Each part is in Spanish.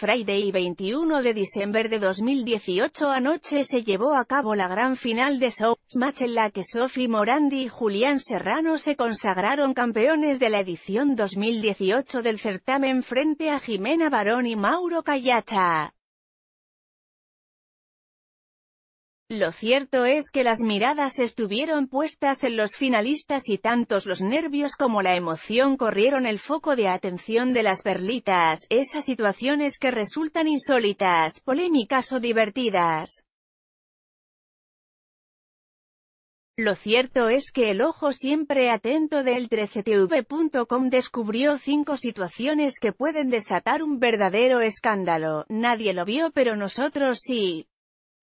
Friday 21 de diciembre de 2018 anoche se llevó a cabo la gran final de Match en la que Sophie Morandi y Julián Serrano se consagraron campeones de la edición 2018 del certamen frente a Jimena Barón y Mauro Callacha. Lo cierto es que las miradas estuvieron puestas en los finalistas y tantos los nervios como la emoción corrieron el foco de atención de las perlitas, esas situaciones que resultan insólitas, polémicas o divertidas. Lo cierto es que el ojo siempre atento del 13tv.com descubrió cinco situaciones que pueden desatar un verdadero escándalo, nadie lo vio pero nosotros sí.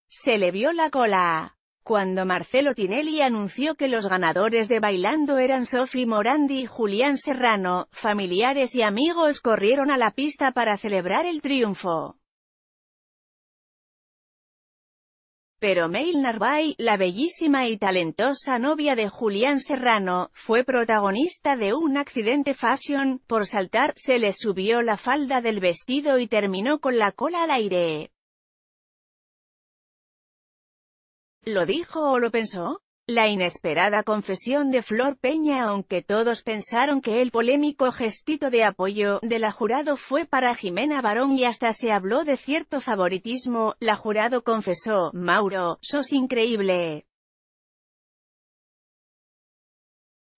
Se le vio la cola. Cuando Marcelo Tinelli anunció que los ganadores de Bailando eran Sofi Morandi y Julián Serrano, familiares y amigos corrieron a la pista para celebrar el triunfo. Pero Mail Narvay, la bellísima y talentosa novia de Julián Serrano, fue protagonista de un accidente fashion, por saltar se le subió la falda del vestido y terminó con la cola al aire. ¿Lo dijo o lo pensó? La inesperada confesión de Flor Peña aunque todos pensaron que el polémico gestito de apoyo de la jurado fue para Jimena Barón y hasta se habló de cierto favoritismo, la jurado confesó, Mauro, sos increíble.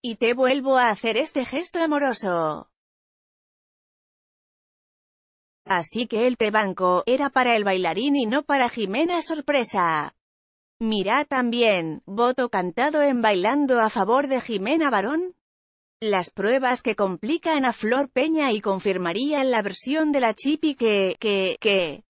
Y te vuelvo a hacer este gesto amoroso. Así que el te banco, era para el bailarín y no para Jimena sorpresa. Mira también, voto cantado en Bailando a favor de Jimena Barón. Las pruebas que complican a Flor Peña y confirmarían la versión de la chipi que, que, que.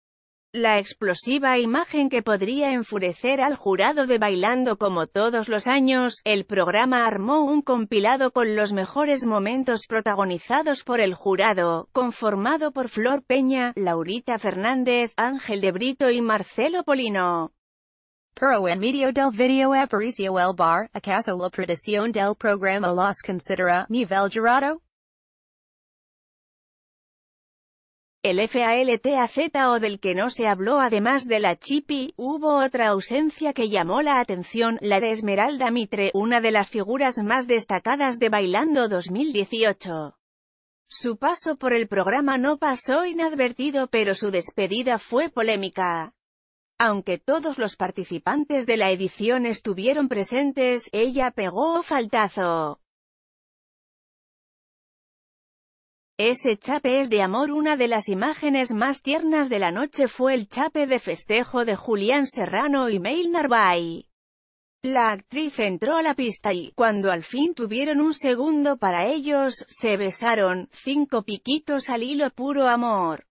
La explosiva imagen que podría enfurecer al jurado de Bailando como todos los años, el programa armó un compilado con los mejores momentos protagonizados por el jurado, conformado por Flor Peña, Laurita Fernández, Ángel de Brito y Marcelo Polino. Pero en medio del video apareció el bar, acaso la predicción del programa los considera nivel jurado? El FALTAZ o del que no se habló además de la Chipi, hubo otra ausencia que llamó la atención, la de Esmeralda Mitre, una de las figuras más destacadas de Bailando 2018. Su paso por el programa no pasó inadvertido pero su despedida fue polémica. Aunque todos los participantes de la edición estuvieron presentes, ella pegó faltazo. Ese chape es de amor una de las imágenes más tiernas de la noche fue el chape de festejo de Julián Serrano y Mail Narvay. La actriz entró a la pista y, cuando al fin tuvieron un segundo para ellos, se besaron, cinco piquitos al hilo puro amor.